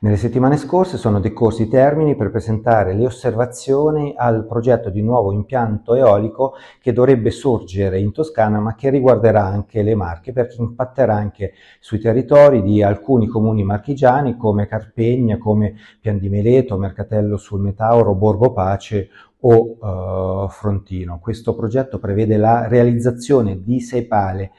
Nelle settimane scorse sono decorsi i termini per presentare le osservazioni al progetto di nuovo impianto eolico che dovrebbe sorgere in Toscana ma che riguarderà anche le Marche perché impatterà anche sui territori di alcuni comuni marchigiani come Carpegna, come Pian di Meleto, Mercatello sul Metauro, Borgo Pace o eh, Frontino. Questo progetto prevede la realizzazione di sei pale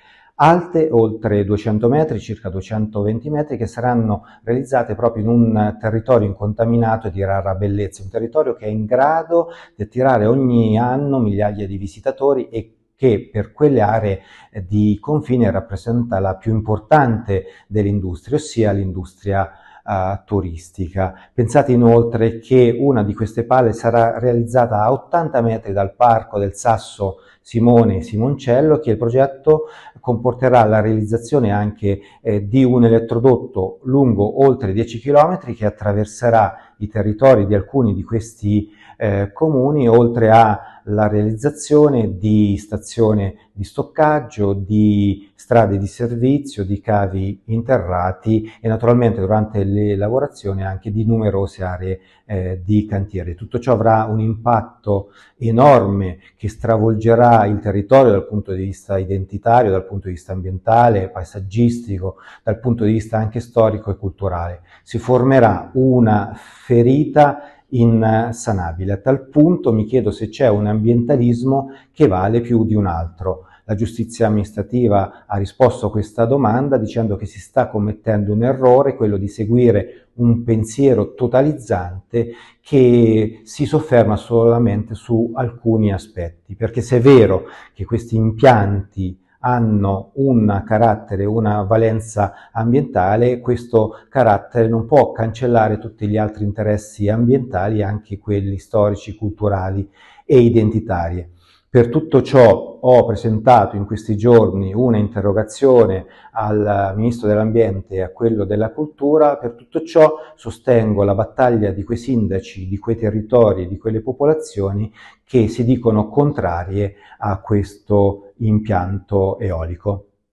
alte oltre 200 metri, circa 220 metri, che saranno realizzate proprio in un territorio incontaminato e di rara bellezza, un territorio che è in grado di attirare ogni anno migliaia di visitatori e che per quelle aree di confine rappresenta la più importante dell'industria, ossia l'industria Uh, turistica. Pensate inoltre che una di queste pale sarà realizzata a 80 metri dal parco del Sasso Simone Simoncello che è il progetto comporterà la realizzazione anche eh, di un elettrodotto lungo oltre 10 km che attraverserà i territori di alcuni di questi eh, comuni, oltre alla realizzazione di stazioni di stoccaggio, di strade di servizio, di cavi interrati e naturalmente durante le lavorazioni anche di numerose aree eh, di cantiere. Tutto ciò avrà un impatto enorme che stravolgerà il territorio dal punto di vista identitario, dal punto di vista ambientale, paesaggistico, dal punto di vista anche storico e culturale. Si formerà una ferita insanabile. A tal punto mi chiedo se c'è un ambientalismo che vale più di un altro. La giustizia amministrativa ha risposto a questa domanda dicendo che si sta commettendo un errore, quello di seguire un pensiero totalizzante che si sofferma solamente su alcuni aspetti, perché se è vero che questi impianti hanno un carattere, una valenza ambientale, questo carattere non può cancellare tutti gli altri interessi ambientali, anche quelli storici, culturali e identitarie. Per tutto ciò ho presentato in questi giorni una interrogazione al Ministro dell'Ambiente e a quello della Cultura, per tutto ciò sostengo la battaglia di quei sindaci, di quei territori, di quelle popolazioni che si dicono contrarie a questo impianto eolico.